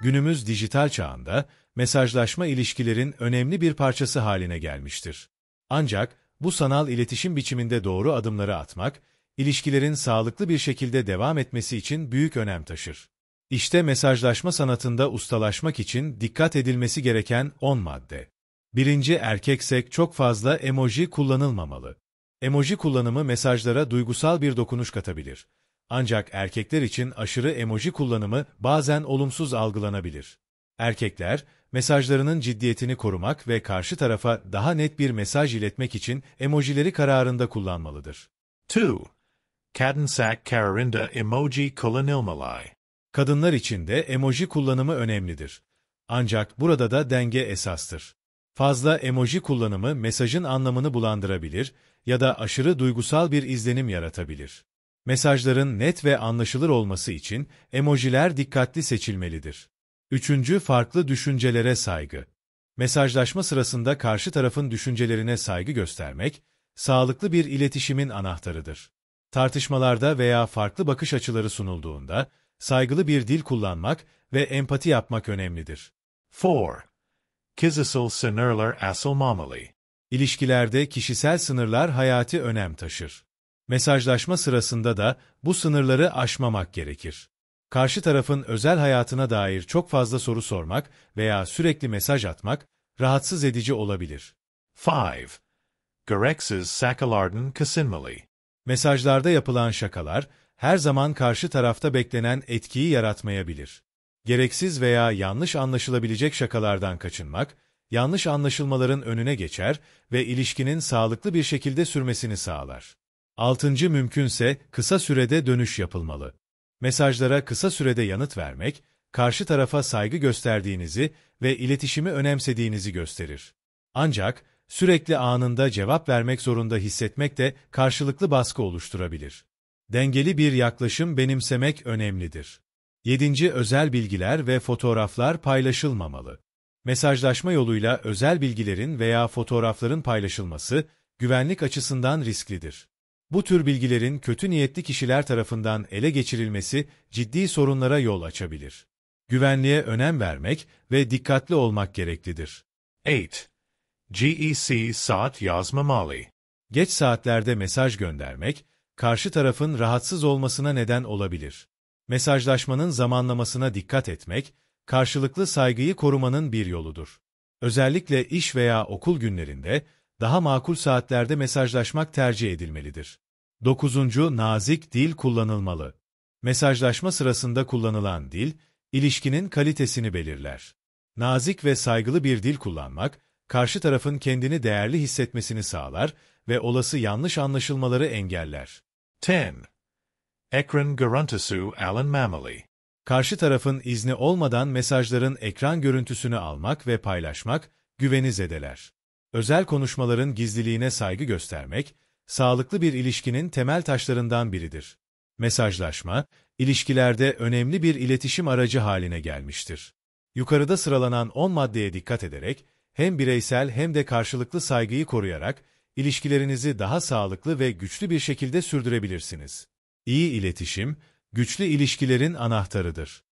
günümüz dijital çağında mesajlaşma ilişkilerin önemli bir parçası haline gelmiştir. Ancak bu sanal iletişim biçiminde doğru adımları atmak, ilişkilerin sağlıklı bir şekilde devam etmesi için büyük önem taşır. İşte mesajlaşma sanatında ustalaşmak için dikkat edilmesi gereken 10 madde. Birinci erkeksek çok fazla emoji kullanılmamalı. Emoji kullanımı mesajlara duygusal bir dokunuş katabilir. Ancak erkekler için aşırı emoji kullanımı bazen olumsuz algılanabilir. Erkekler, mesajlarının ciddiyetini korumak ve karşı tarafa daha net bir mesaj iletmek için emojileri kararında kullanmalıdır. 2. Kadınsak kararında emoji kullanılmalı. Kadınlar için de emoji kullanımı önemlidir. Ancak burada da denge esastır. Fazla emoji kullanımı mesajın anlamını bulandırabilir ya da aşırı duygusal bir izlenim yaratabilir. Mesajların net ve anlaşılır olması için emojiler dikkatli seçilmelidir. Üçüncü, farklı düşüncelere saygı. Mesajlaşma sırasında karşı tarafın düşüncelerine saygı göstermek, sağlıklı bir iletişimin anahtarıdır. Tartışmalarda veya farklı bakış açıları sunulduğunda, saygılı bir dil kullanmak ve empati yapmak önemlidir. 4. Kişisel sınırlar asılmamalı. İlişkilerde kişisel sınırlar hayati önem taşır. Mesajlaşma sırasında da bu sınırları aşmamak gerekir. Karşı tarafın özel hayatına dair çok fazla soru sormak veya sürekli mesaj atmak rahatsız edici olabilir. 5. Gereksiz şakalardan kaçınmalı. Mesajlarda yapılan şakalar her zaman karşı tarafta beklenen etkiyi yaratmayabilir. Gereksiz veya yanlış anlaşılabilecek şakalardan kaçınmak, yanlış anlaşılmaların önüne geçer ve ilişkinin sağlıklı bir şekilde sürmesini sağlar. Altıncı mümkünse kısa sürede dönüş yapılmalı. Mesajlara kısa sürede yanıt vermek, karşı tarafa saygı gösterdiğinizi ve iletişimi önemsediğinizi gösterir. Ancak sürekli anında cevap vermek zorunda hissetmek de karşılıklı baskı oluşturabilir. Dengeli bir yaklaşım benimsemek önemlidir. 7. Özel bilgiler ve fotoğraflar paylaşılmamalı. Mesajlaşma yoluyla özel bilgilerin veya fotoğrafların paylaşılması güvenlik açısından risklidir. Bu tür bilgilerin kötü niyetli kişiler tarafından ele geçirilmesi ciddi sorunlara yol açabilir. Güvenliğe önem vermek ve dikkatli olmak gereklidir. 8. GEC saat yazmamalı. Geç saatlerde mesaj göndermek, karşı tarafın rahatsız olmasına neden olabilir. Mesajlaşmanın zamanlamasına dikkat etmek, karşılıklı saygıyı korumanın bir yoludur. Özellikle iş veya okul günlerinde, daha makul saatlerde mesajlaşmak tercih edilmelidir. 9. Nazik dil kullanılmalı. Mesajlaşma sırasında kullanılan dil, ilişkinin kalitesini belirler. Nazik ve saygılı bir dil kullanmak, karşı tarafın kendini değerli hissetmesini sağlar ve olası yanlış anlaşılmaları engeller. 10. Ekran görüntüsü Alan alınmamalı. Karşı tarafın izni olmadan mesajların ekran görüntüsünü almak ve paylaşmak güveni zedeler. Özel konuşmaların gizliliğine saygı göstermek, sağlıklı bir ilişkinin temel taşlarından biridir. Mesajlaşma, ilişkilerde önemli bir iletişim aracı haline gelmiştir. Yukarıda sıralanan 10 maddeye dikkat ederek, hem bireysel hem de karşılıklı saygıyı koruyarak, ilişkilerinizi daha sağlıklı ve güçlü bir şekilde sürdürebilirsiniz. İyi iletişim, güçlü ilişkilerin anahtarıdır.